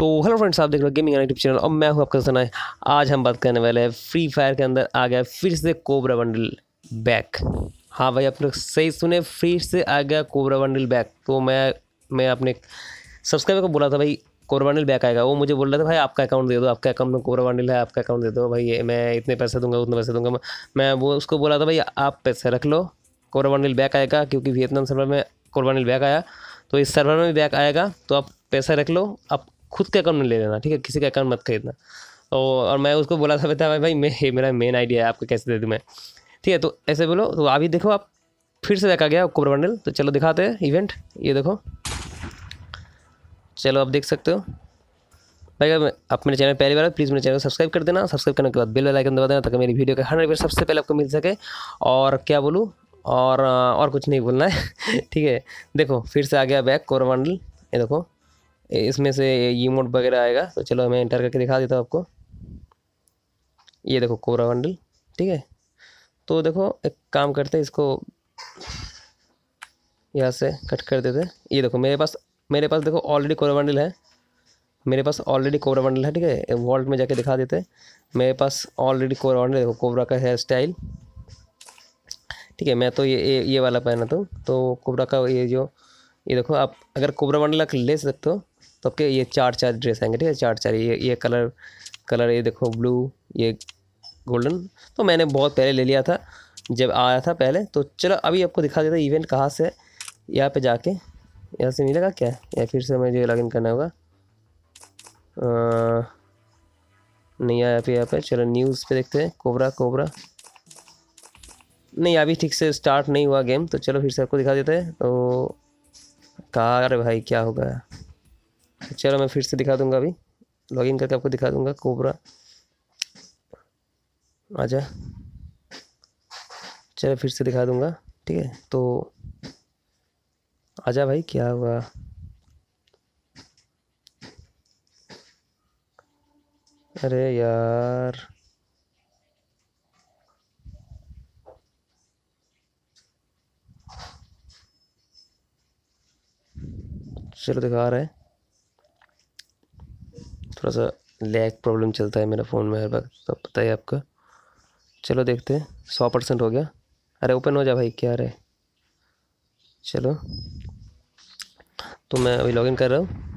so hello friends आप देख रहे हो गेमिंग यूट्यूब चैनल और मैं हूं आपका है आज हम बात करने वाले हैं फ्री फायर के अंदर आ गया फिर से कोबरा बंडल बैक हाँ भाई आप लोग सही सुने फ्री से आ गया कोबरा बंडल बैक तो मैं मैं अपने सब्सक्राइबर को बोला था भाई कोबरा बंडल बैक आएगा वो मुझे बोल रहा था भाई आपका अकाउंट दे दो आपका अकाउंट में कोबरा बंडल है आपका अकाउंट दे दो भाई मैं इतने पैसे दूंगा उतने पैसे दूंगा मैं वो उसको बोला था भाई आप पैसे रख लो कोबरा बंडल बैक आएगा क्योंकि वियतनाम सर्वर में कोबरा बंडल बैक आया तो इस सर्वर में भी बैक आएगा तो आप पैसा रख लो आप खुद के अकाउंट में ले लेना ठीक है किसी का अकाउंट मत खरीदना और मैं उसको बोला था बता भाई मैं मेरा मेन आइडिया है आपको कैसे दे दूँ मैं ठीक है तो ऐसे बोलो तो अभी देखो आप फिर से देखा गया कोबरा बंडल तो चलो दिखाते हैं इवेंट ये देखो चलो आप देख सकते हो भाई अगर आप मेरे चैनल पहली बार प्लीज़ मेरे चैनल को सब्सक्राइब कर देना सब्सक्राइब करने के बाद बेल आइकन दबा देना ताकि मेरी वीडियो का हर अपडेट सबसे पहले आपको मिल सके और क्या बोलूँ और और कुछ नहीं बोलना है ठीक है देखो फिर से आ गया बैक कोरमंडल ये देखो इसमें से ई मोड वगैरह आएगा तो चलो मैं इंटर करके दिखा देता हूँ आपको ये देखो कोबरा बंडल ठीक है तो देखो एक काम करते हैं इसको यहाँ से कट कर देते हैं ये देखो मेरे पास मेरे पास देखो ऑलरेडी कोबरा बंडल है मेरे पास ऑलरेडी कोबरा बंडल है ठीक है वॉल्ट में जाके दिखा देते हैं मेरे पास ऑलरेडी कोबरा बंडल देखो कोबरा का हेयर स्टाइल ठीक है मैं तो ये ये, ये वाला पहना था तो कोबरा का ये जो ये देखो आप अगर कोबरा बंडल ले सकते हो तो आपके ये चार चार ड्रेस आएंगे ठीक है चार चार ये ये कलर कलर ये देखो ब्लू ये गोल्डन तो मैंने बहुत पहले ले लिया था जब आया था पहले तो चलो अभी आपको दिखा देता इवेंट कहाँ से यहाँ पे जाके यहाँ से मिलेगा क्या या फिर से मुझे इन करना होगा नहीं आया फिर यहाँ पे चलो न्यूज़ पे देखते हैं कोबरा कोबरा नहीं अभी ठीक से स्टार्ट नहीं हुआ गेम तो चलो फिर से आपको दिखा देते हैं तो कहा अरे भाई क्या होगा चलो मैं फिर से दिखा दूंगा अभी लॉगिन करके आपको दिखा दूंगा कोबरा आजा चलो फिर से दिखा दूंगा ठीक है तो आजा भाई क्या हुआ अरे यार चलो दिखा रहा है थोड़ा सा लैग प्रॉब्लम चलता है मेरा फ़ोन में हर वक्त तो पता है आपका चलो देखते हैं सौ परसेंट हो गया अरे ओपन हो जा भाई क्या रहे चलो तो मैं अभी लॉगिन कर रहा हूँ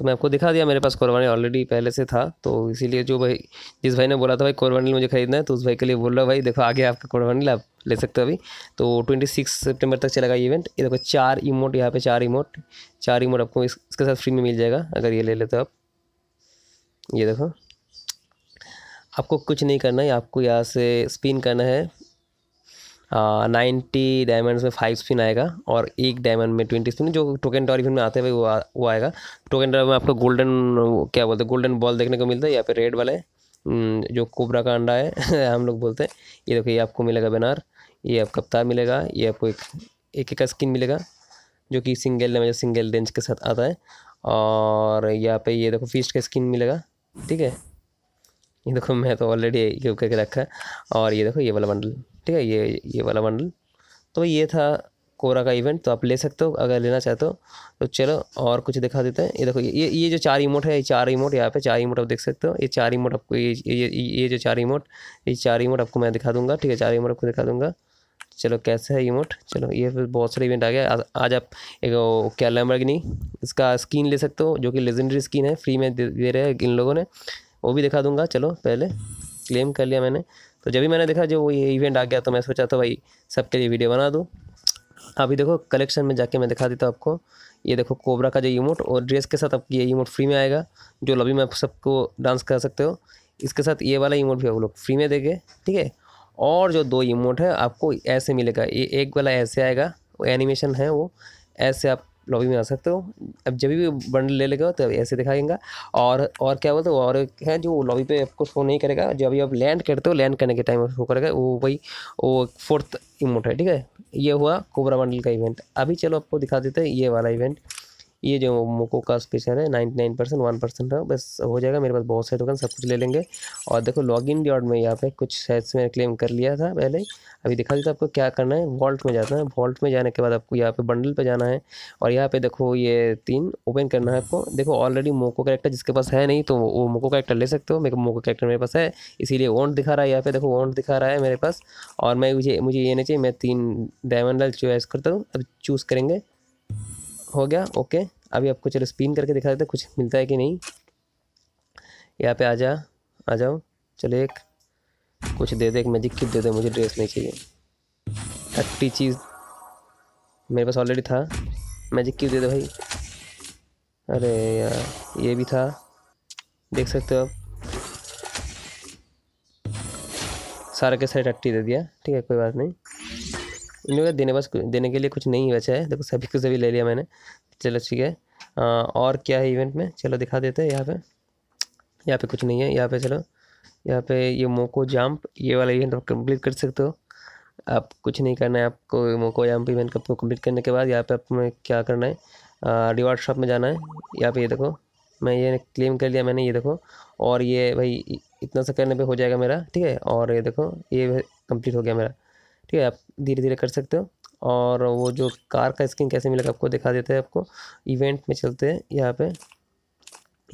तो मैं आपको दिखा दिया मेरे पास कोरवानी ऑलरेडी पहले से था तो इसीलिए जो भाई जिस भाई ने बोला था भाई कोरवानी मुझे खरीदना है तो उस भाई के लिए बोल रहा भाई देखो आगे आपका कोरवानी आप ले सकते हो अभी तो ट्वेंटी सिक्स सेप्टेम्बर तक चलेगा इवेंट ये देखो चार इमोट यहाँ पे चार इमोट चार इमोट आपको इस, इसके साथ फ्री में मिल जाएगा अगर ये ले लेते हो आप ये देखो आपको कुछ नहीं करना है आपको यहाँ से स्पिन करना है नाइन्टी डायमंड में फाइव स्पिन आएगा और एक डायमंड में ट्वेंटी स्पिन जो टोकन डॉरिफिन में आते हैं वो आ, वो आएगा टोकन डॉर में आपको गोल्डन क्या बोलते हैं गोल्डन बॉल देखने को मिलता है यहाँ फिर रेड वाले हम्म, जो कोबरा का अंडा है हम लोग बोलते हैं ये देखो ये आपको मिलेगा बेनार ये आपका अवतार मिलेगा ये आपको एक एक का स्किन मिलेगा जो कि सिंगल डैमेज सिंगल रेंज के साथ आता है और यहाँ पे ये देखो फिस्ट का स्किन मिलेगा ठीक है ये देखो मैं तो ऑलरेडी ये करके रखा है और ये देखो ये वाला बंडल ठीक है ये ये वाला बंडल तो ये था कोरा का इवेंट तो आप ले सकते हो अगर लेना चाहते हो तो चलो और कुछ दिखा देते हैं ये देखो ये ये जो चार इमोट है ये चार इमोट यहाँ पे चार इमोट आप देख सकते हो ये चार इमोट आपको ये ये ये जो चार इमोट ये चार इमोट आपको मैं दिखा दूंगा ठीक है चार इमोट आपको दिखा दूंगा चलो कैसे है इमोट चलो ये फिर बहुत सारे इवेंट आ गया आज, आप एक क्या लैमरगनी इसका स्किन ले सकते हो जो कि लेजेंडरी स्किन है फ्री में दे, दे रहे हैं इन लोगों ने वो भी दिखा दूंगा चलो पहले क्लेम कर लिया मैंने तो जब भी मैंने देखा जो वो ये इवेंट आ गया तो मैं सोचा था भाई सबके लिए वीडियो बना दूँ अभी देखो कलेक्शन में जाके मैं दिखा देता हूँ आपको ये देखो कोबरा का जो इमोट और ड्रेस के साथ आपकी ये इमोट फ्री में आएगा जो लभी में आप सबको डांस कर सकते हो इसके साथ ये वाला इमोट भी आप लोग फ्री में देंगे ठीक है और जो दो इमोट है आपको ऐसे मिलेगा ये एक वाला ऐसे आएगा वो एनिमेशन है वो ऐसे आप लॉबी में आ सकते हो अब जब भी बंडल ले लेगा तो ऐसे दिखाएगा और और क्या बोलते हो और एक है जो लॉबी पे आपको शो नहीं करेगा जब भी आप लैंड करते हो लैंड करने के टाइम शो करेगा वो भाई वो फोर्थ इमोट है ठीक है ये हुआ कोबरा बंडल का इवेंट अभी चलो आपको दिखा देते हैं ये वाला इवेंट ये जो मोको का स्पेशल है ninety nine percent one percent है बस हो जाएगा मेरे पास बहुत सारे टोकन सब कुछ ले लेंगे और देखो लॉग इन डॉट में यहाँ पे कुछ शायद से मैंने क्लेम कर लिया था पहले अभी दिखा देता आपको क्या करना है वॉल्ट में जाना है वॉल्ट में जाने के बाद आपको यहाँ पे बंडल पे जाना है और यहाँ पे देखो ये तीन ओपन करना है आपको देखो ऑलरेडी मोको करेक्टर जिसके पास है नहीं तो वो मोको करेक्टर ले सकते हो मेरे मोको करेक्टर मेरे पास है इसीलिए वॉन्ट दिखा रहा है यहाँ पे देखो वॉन्ट दिखा रहा है मेरे पास और मैं मुझे मुझे ये नहीं चाहिए मैं तीन डायमंड चॉइस करता हूँ अब चूज़ करेंगे हो गया ओके अभी आपको चलो स्पिन करके दिखा देते कुछ मिलता है कि नहीं यहाँ पे आ जा आ जाओ चलो एक कुछ दे दे एक मैजिक किट दे दे मुझे ड्रेस नहीं चाहिए अट्टी चीज़ मेरे पास ऑलरेडी था मैजिक किट दे दे भाई अरे यार ये भी था देख सकते हो आप सारा के सारे टट्टी दे दिया ठीक है कोई बात नहीं इन लोगों का देने बस देने के लिए कुछ नहीं बचा है देखो सभी को सभी ले लिया मैंने चलो ठीक है और क्या है इवेंट में चलो दिखा देते हैं यहाँ पे यहाँ पे कुछ नहीं है यहाँ पे चलो यहाँ पे ये मोको जंप ये वाला इवेंट आप कंप्लीट कर सकते हो आप कुछ नहीं करना है आपको मोको जंप इवेंट को कम्प्लीट करने के बाद यहाँ पर आपको क्या करना है रिवार्ड शॉप में जाना है यहाँ पे ये देखो मैं ये क्लेम कर लिया मैंने ये देखो और ये भाई इतना सा करने पे हो जाएगा मेरा ठीक है और ये देखो ये कंप्लीट हो गया मेरा ठीक है आप धीरे धीरे कर सकते हो और वो जो कार का स्किन कैसे मिलेगा आपको दिखा देते हैं आपको इवेंट में चलते हैं यहाँ पे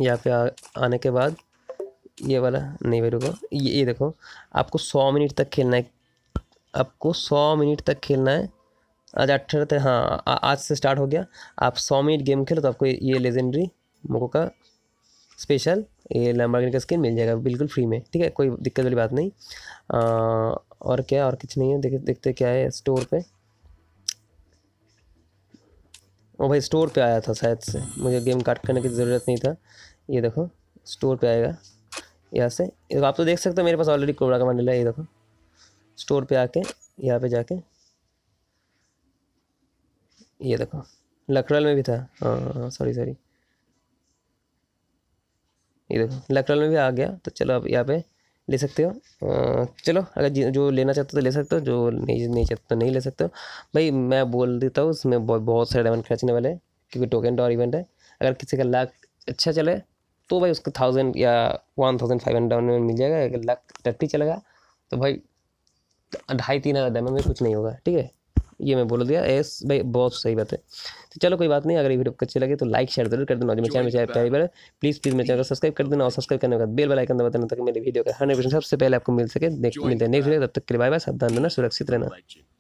यहाँ पे आ, आने के बाद ये वाला नहीं भाई रुको ये ये देखो आपको सौ मिनट तक खेलना है आपको सौ मिनट तक खेलना है आज अट्ठारह तक हाँ आ, आज से स्टार्ट हो गया आप सौ मिनट गेम खेलो तो आपको ये लेजेंडरी मोको का स्पेशल ये लैम्बर्गिनी का स्किन मिल जाएगा बिल्कुल फ्री में ठीक है कोई दिक्कत वाली बात नहीं आ, और क्या और कुछ नहीं है देख देखते क्या है स्टोर पे ओ भाई स्टोर पे आया था शायद से मुझे गेम काट करने की ज़रूरत नहीं था ये देखो स्टोर पे आएगा यहाँ से आप तो देख सकते हो मेरे पास ऑलरेडी कोबरा का मंडला है ये देखो स्टोर पे आके यहाँ पे जाके ये देखो लखरल में भी था हाँ सॉरी हाँ, सॉरी हाँ, ये देखो लखरल में भी आ गया तो चलो अब यहाँ पे ले सकते हो चलो अगर जो लेना चाहते हो तो ले सकते हो जो नहीं नहीं चाहते तो नहीं ले सकते हो भाई मैं बोल देता हूँ उसमें बहुत सारे डायमंड खर्चने वाले हैं क्योंकि टोकन डॉर इवेंट है अगर किसी का लाख अच्छा चले तो भाई उसको थाउजेंड या one thousand five hundred diamond मिल जाएगा अगर लाख टट्टी चलेगा तो भाई ढाई तीन हज़ार डायमंड में कुछ नहीं होगा ठीक है ये मैं बोल दिया एस भाई बहुत सही बात है तो चलो कोई बात नहीं अगर ये वीडियो अच्छी लगे तो लाइक शेयर जरूर कर देना चैनल में चाहे पहली बार प्लीज़ प्लीज़ मेरे चैनल को सब्सक्राइब कर देना और सब्सक्राइब करने के बाद बेल बेलाइकन दबा देना ताकि मेरे वीडियो का हंड्रेड परसेंट सबसे पहले आपको मिल सके मिलते हैं नेक्स्ट वीडियो तब तक के बाय बाय सावधान रहना सुरक्षित रहना